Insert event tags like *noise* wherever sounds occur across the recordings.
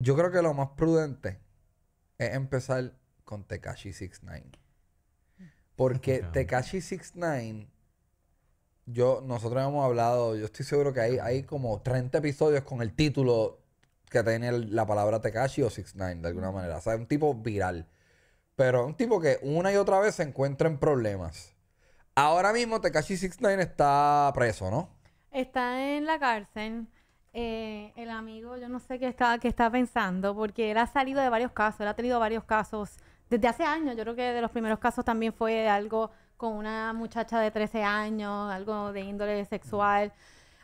Yo creo que lo más prudente es empezar con Tekashi 69. Porque *laughs* Tekashi 69 yo nosotros hemos hablado, yo estoy seguro que hay hay como 30 episodios con el título que tiene la palabra Tekashi o 69 de alguna manera, o sea, un tipo viral. Pero un tipo que una y otra vez se encuentra en problemas. Ahora mismo Tekashi 69 está preso, ¿no? Está en la cárcel. Eh, el amigo, yo no sé qué está, qué está pensando, porque él ha salido de varios casos, él ha tenido varios casos desde hace años. Yo creo que de los primeros casos también fue algo con una muchacha de 13 años, algo de índole sexual.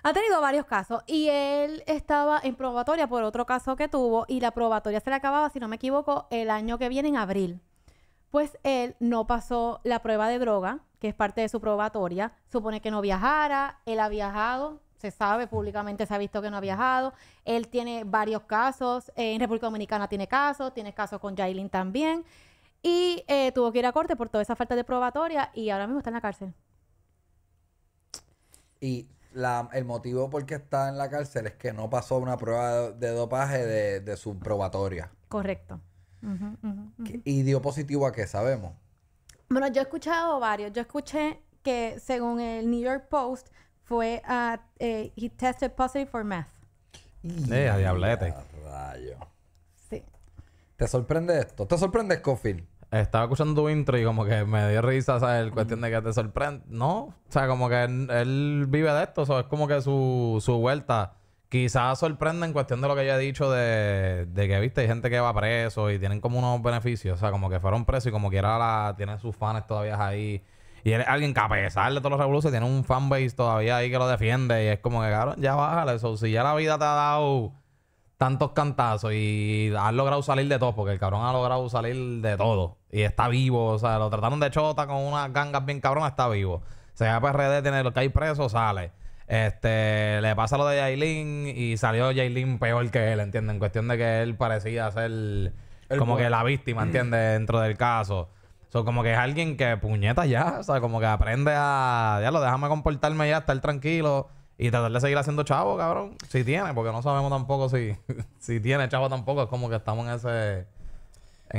Ha tenido varios casos y él estaba en probatoria por otro caso que tuvo y la probatoria se le acababa, si no me equivoco, el año que viene, en abril. Pues él no pasó la prueba de droga, que es parte de su probatoria. Supone que no viajara, él ha viajado, se sabe públicamente, se ha visto que no ha viajado. Él tiene varios casos, eh, en República Dominicana tiene casos, tiene casos con Jailin también. Y eh, tuvo que ir a corte por toda esa falta de probatoria y ahora mismo está en la cárcel. Y el motivo por qué está en la cárcel es que no pasó una prueba de, dopaje de, su probatoria. Correcto. ¿Y dio positivo a qué sabemos? Bueno, yo he escuchado varios. Yo escuché que según el New York Post, fue a. Ah, eh, he tested positive for meth. Sí, a diablete. Rayo. Sí. ¿Te sorprende esto? ¿Te sorprende, Scofield? Estaba escuchando tu intro y como que me dio risa, ¿sabes? El cuestión de que te sorprende. No, o sea, como que él, vive de esto, o es como que su, su vuelta. Quizás sorprende en cuestión de lo que yo he dicho de, de, que, viste, hay gente que va preso y tienen como unos beneficios. O sea, como que fueron presos y como quiera la, tienen sus fans todavía ahí. Y él alguien que, a pesar de todos los revoluciones, tiene un fanbase todavía ahí que lo defiende. Y es como que, cabrón, ya bájale. eso si ya la vida te ha dado tantos cantazos y has logrado salir de todo, porque el cabrón ha logrado salir de todo. Y está vivo. O sea, lo trataron de chota con unas gangas bien cabrón, está vivo. Se va a PRD, pues tiene lo que hay preso, sale. Este, le pasa lo de Jailin y salió Jailin peor que él, ¿entiendes? En cuestión de que él parecía ser como que la víctima, ¿entiendes? Dentro del caso. So, como que es alguien que puñeta ya, o sea, como que aprende a, ya lo, déjame comportarme ya, estar tranquilo y tratar de seguir haciendo chavo, cabrón. Si tiene, porque no sabemos tampoco si, *laughs* si tiene chavo tampoco, es como que estamos en ese...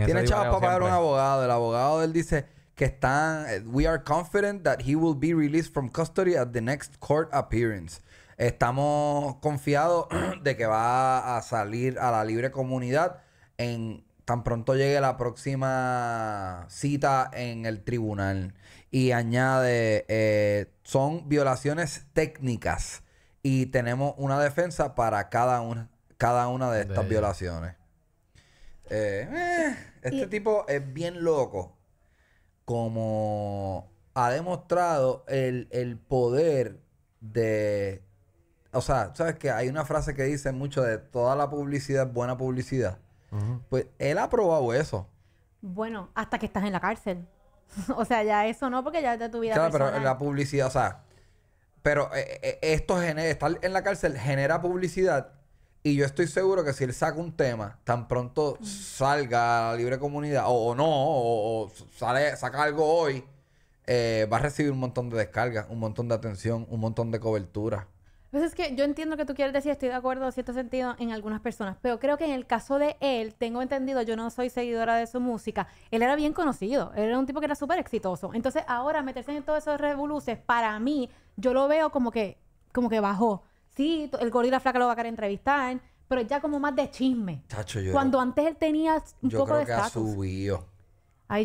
tiene chavo para pagar un abogado, el abogado él dice que están, eh, we are confident that he will be released from custody at the next court appearance. Estamos confiados *clears throat* de que va a salir a la libre comunidad en tan pronto llegue la próxima cita en el tribunal y añade, eh, son violaciones técnicas y tenemos una defensa para cada una, de estas violaciones. Eh, eh, este tipo es bien loco, como ha demostrado el, el poder de... O sea, ¿sabes que Hay una frase que dice mucho de toda la publicidad es buena publicidad. Pues él ha probado eso. Bueno, hasta que estás en la cárcel. *laughs* o sea, ya eso no, porque ya te tu vida. Claro, pero la publicidad, o sea. Pero eh, eh, eh, esto genera, estar en la cárcel genera publicidad. Y yo estoy seguro que si él saca un tema, tan pronto salga a la libre comunidad, o, no, o, sale, saca algo hoy, va a recibir un montón de descargas, un montón de atención, un montón de cobertura. Pues es que yo entiendo que tú quieres decir, estoy de acuerdo en cierto sentido en algunas personas, pero creo que en el caso de él, tengo entendido, yo no soy seguidora de su música, él era bien conocido, él era un tipo que era súper exitoso. Entonces ahora meterse en todos esos revoluces, para mí, yo lo veo como que, como que bajó. Sí, el la flaca lo va a querer entrevistar, pero ya como más de chisme. Cuando antes él tenía un poco creo de que ha subido.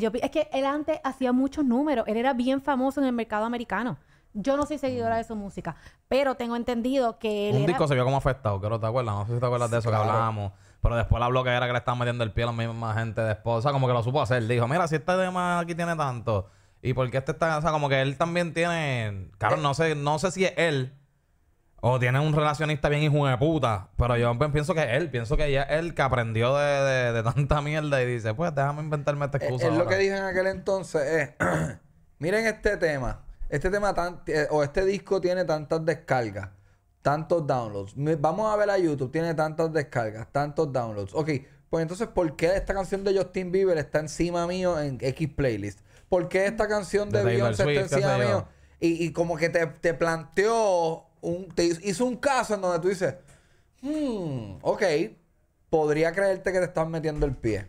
yo, es que él antes hacía muchos números, él era bien famoso en el mercado americano. Yo no soy seguidora de su música, pero tengo entendido que él Un disco se vio como afectado, creo, ¿te acuerdas? No sé si te acuerdas de eso que hablábamos. Pero después la era... que le estaban metiendo el pie a la misma gente después. O sea, como que lo supo hacer. Dijo, mira, si este tema aquí tiene tanto. Y por qué este está... O sea, como que él también tiene... Claro, eh. no sé, no sé si es él. O tiene un relacionista bien hijo de puta. Pero yo pues pienso que es él. Pienso que ella es él que aprendió de, de- tanta mierda y dice, pues déjame inventarme esta eh, excusa. Es lo que dije en aquel entonces es, eh, *clears throat* miren este tema, este tema eh, o este disco tiene tantas descargas, tantos downloads. Vamos a ver a YouTube, tiene tantas descargas, tantos downloads. Ok, pues entonces, ¿por qué esta canción de Justin Bieber está encima mío en X playlist? ¿Por qué esta canción de, está encima mío? Y, como que te, planteó, un, te hizo un caso en donde tú dices, hmm, ok, podría creerte que te estás metiendo el pie.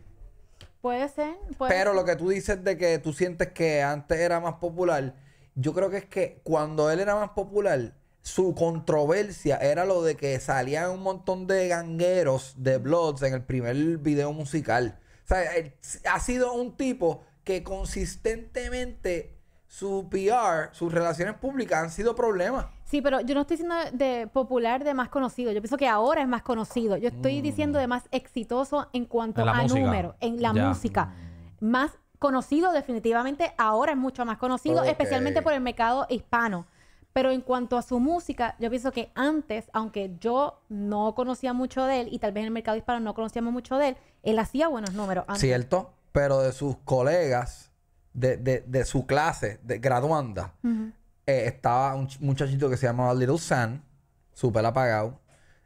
Puede ser. Pero lo que tú dices de que tú sientes que antes era más popular yo creo que es que cuando él era más popular, su controversia era lo de que salían un montón de gangueros de Bloods en el primer video musical. O sea, ha sido un tipo que consistentemente su PR, sus relaciones públicas han sido problemas. Sí, pero yo no estoy diciendo de popular de más conocido. Yo pienso que ahora es más conocido. Yo estoy mm. diciendo de más exitoso en cuanto a número, en la música. Más conocido definitivamente, ahora es mucho más conocido, especialmente por el mercado hispano. Pero en cuanto a su música, yo pienso que antes, aunque yo no conocía mucho de él y tal vez en el mercado hispano no conocíamos mucho de él, él hacía buenos números. Cierto, pero de sus colegas, de, su clase, de graduanda, eh, estaba un muchachito que se llamaba Little Sam, súper apagado.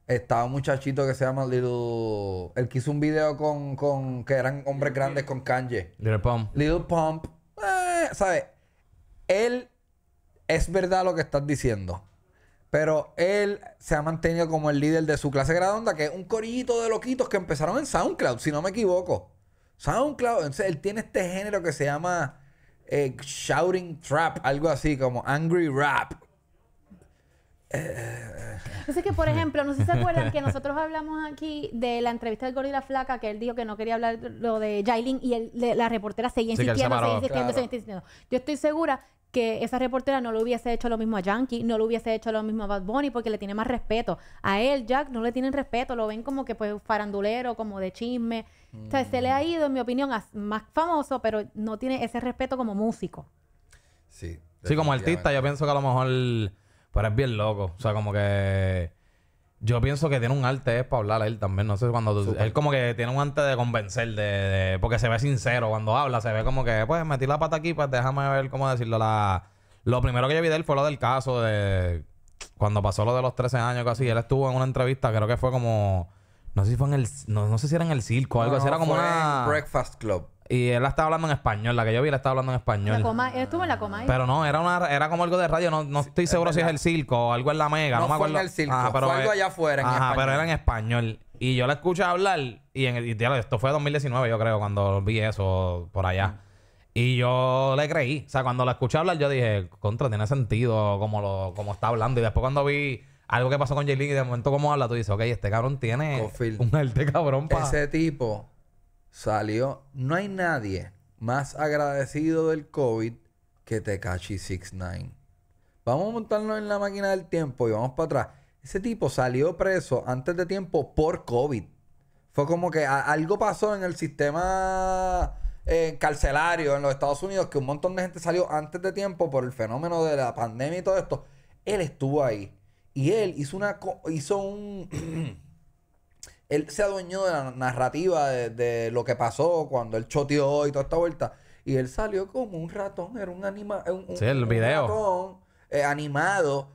Estaba un muchachito que se llama Little. Él que hizo un video con, que eran hombres grandes con Kanye. Little Pump. Little Pump. Eh, ¿Sabes? Él es verdad lo que estás diciendo. Pero él se ha mantenido como el líder de su clase gradonda, que es un corillito de loquitos que empezaron en SoundCloud, si no me equivoco. SoundCloud, entonces él tiene este género que se llama eh, Shouting Trap, algo así como Angry Rap, es eh, eh, eh, que, por ejemplo, no sé si se acuerdan que *laughs* nosotros hablamos aquí de la entrevista del Gorila Flaca, que él dijo que no quería hablar lo de Jailin y la reportera seguía insistiendo, insistiendo, insistiendo. Yo estoy segura que esa reportera no le hubiese hecho lo mismo a Yankee, no le hubiese hecho lo mismo a Bad Bunny porque le tiene más respeto. A él, Jack, no le tienen respeto, lo ven como que pues farandulero, como de chisme. O sea, se le ha mm. ido, en mi opinión, más famoso, pero no tiene ese respeto como músico. Sí. Sí, como artista, yo pienso que a lo mejor pero es bien loco. O sea, como que. Yo pienso que tiene un arte para hablar a él también. No sé, cuando él como que tiene un arte de convencer, de, porque se ve sincero cuando habla. Se ve como que, pues, metí la pata aquí, pues déjame ver cómo decirlo. La... Lo primero que yo vi de él fue lo del caso de... Cuando pasó lo de los 13 años, casi. Él estuvo en una entrevista, creo que fue como... No sé si fue en el... No, sé si era en el circo o algo. así era como una... Breakfast Club. Y él la estaba hablando en español. La que yo vi, la estaba hablando en español. La coma, él estuvo en la coma. Pero no, era una, era como algo de radio. No, no estoy seguro si es el circo o algo en la mega. No, me acuerdo. Fue en el circo. fue algo allá afuera en ajá, pero era en español. Y yo la escuché hablar. Y, en, esto fue 2019, yo creo, cuando vi eso por allá. Y yo le creí. O sea, cuando la escuché hablar, yo dije, contra, tiene sentido como, como está hablando. Y después cuando vi algo que pasó con Jay y de momento como habla, tú dices, ok, este cabrón tiene un arte cabrón para... Ese tipo salió... No hay nadie más agradecido del COVID que Tekashi 69. Vamos a montarnos en la máquina del tiempo y vamos para atrás. Ese tipo salió preso antes de tiempo por COVID. Fue como que algo pasó en el sistema eh, carcelario en los Estados Unidos que un montón de gente salió antes de tiempo por el fenómeno de la pandemia y todo esto. Él estuvo ahí. Y él hizo una hizo un *clears throat* él se adueñó de la narrativa de, lo que pasó cuando él choteó y toda esta vuelta. Y él salió como un ratón, era un animal, el ratón eh, animado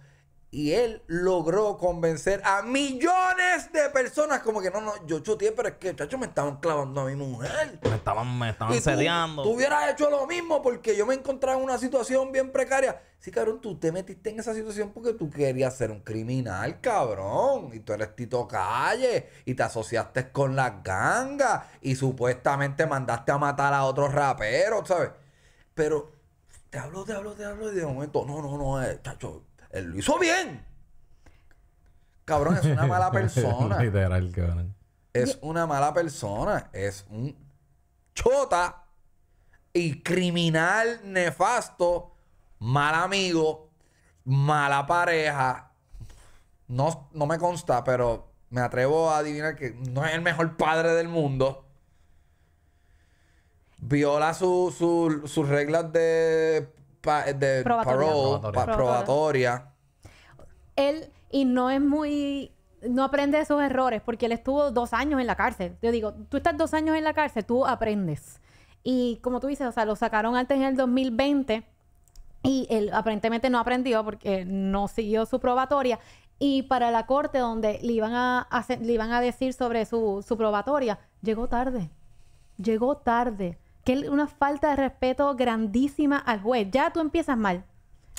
y él logró convencer a millones de personas como que no, no, yo chuté pero es que, chacho, me estaban clavando a mi mujer. Me estaban, me estaban Tú, hubieras hecho lo mismo porque yo me encontraba en una situación bien precaria. Sí, cabrón, tú te metiste en esa situación porque tú querías ser un criminal, cabrón. Y tú eres Tito Calle. Y te asociaste con la gangas. Y supuestamente mandaste a matar a otro rapero, ¿sabes? Pero te hablo, te hablo, te hablo. Y de momento, no, no, no, eh, chacho, él lo hizo bien. Cabrón, es una mala *laughs* persona. Es una mala persona. Es un chota y criminal nefasto, mal amigo, mala pareja. No, no me consta, pero me atrevo a adivinar que no es el mejor padre del mundo. Viola sus reglas de de probatoria. Él, y no es muy. No aprende de sus errores porque él estuvo dos años en la cárcel. Yo digo, tú estás dos años en la cárcel, tú aprendes. Y como tú dices, o sea, lo sacaron antes en el 2020 y él aparentemente no aprendió porque no siguió su probatoria. Y para la corte donde le iban a, le a decir sobre su, su probatoria, llegó tarde. Llegó tarde. Que una falta de respeto grandísima al juez. Ya tú empiezas mal.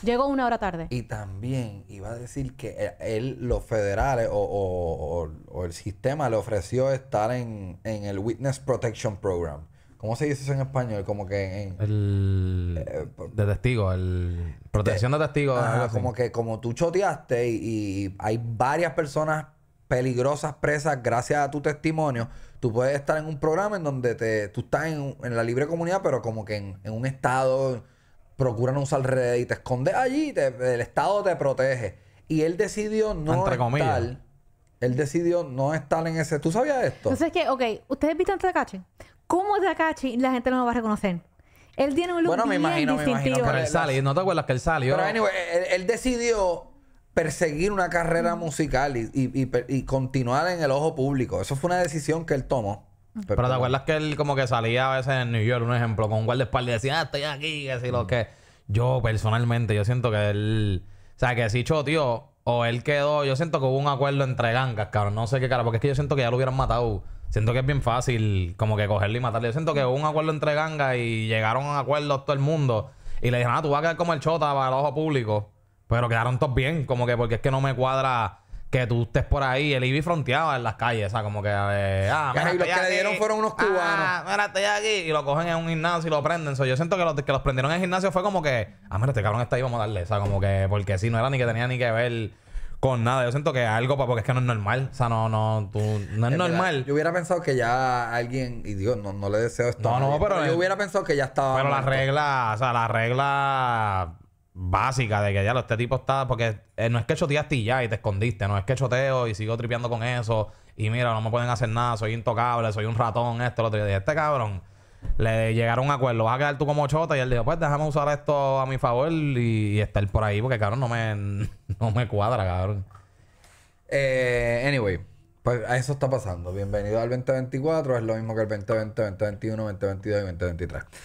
Llegó una hora tarde. Y también iba a decir que e, él, los federales o, el sistema le ofreció estar en, el Witness Protection Program. ¿Cómo se dice eso en español? Como que en... El... Eh, de testigo, el... Protección de, testigos. como que como tú choteaste y hay varias personas peligrosas presas gracias a tu testimonio. Tú puedes estar en un programa en donde te, tú estás en, la libre comunidad, pero como que en, un estado procuran usar redes y te escondes allí, y el estado te protege. Y él decidió no estar. Él decidió no estar en ese. ¿Tú sabías esto? Entonces, que, ok, ustedes visitan a ¿Cómo Takachi la gente no lo va a reconocer? Él tiene un look bueno, me imagino, Me imagino pero él sale ¿No te acuerdas que él sale. Pero, anyway, él decidió perseguir una carrera musical y, continuar en el ojo público. Eso fue una decisión que él tomó. Pero, te acuerdas que él como que salía a veces en New York, un ejemplo, con un guardaespaldas y decía, ah, estoy aquí, y lo que... Yo personalmente, yo siento que él... O sea, que si tío, o él quedó... Yo siento que hubo un acuerdo entre gangas, cabrón. No sé qué cara, porque es que yo siento que ya lo hubieran matado. Siento que es bien fácil como que cogerle y matarle. Yo siento que hubo un acuerdo entre gangas y llegaron a acuerdos todo el mundo. Y le dijeron, ah, tú vas a quedar como el chota para el ojo público. Pero quedaron todos bien, como que porque es que no me cuadra que tú estés por ahí. El Ibi fronteaba en las calles, o sea, como que. Eh, ah, mira, y los que le dieron fueron unos cubanos. Ah, mira, estoy aquí. Y lo cogen en un gimnasio y lo prenden. yo siento que los que los prendieron en el gimnasio fue como que. Ah, mira, te este cabrón está ahí, vamos a darle. O sea, como que. Porque si no era ni que tenía ni que ver con nada. Yo siento que algo, porque es que no es normal. O sea, no, no, tú, no es, normal. yo hubiera pensado que ya alguien, y Dios, no, le deseo esto. No, no, pero, pero. yo hubiera pensado que ya estaba. Pero la regla, o sea, la regla básica de que ya este tipo está. Porque eh, no es que choteaste y ya y te escondiste, no es que choteo y sigo tripeando con eso. Y mira, no me pueden hacer nada, soy intocable, soy un ratón, esto, lo otro. Y este cabrón le llegaron a acuerdo, vas a quedar tú como chota. Y él dijo, pues déjame usar esto a mi favor y, estar por ahí, porque cabrón no me, *laughs* no me cuadra, cabrón. Eh, anyway, pues eso está pasando. Bienvenido al 2024, es lo mismo que el 2020, 2021, 2022 y 2023.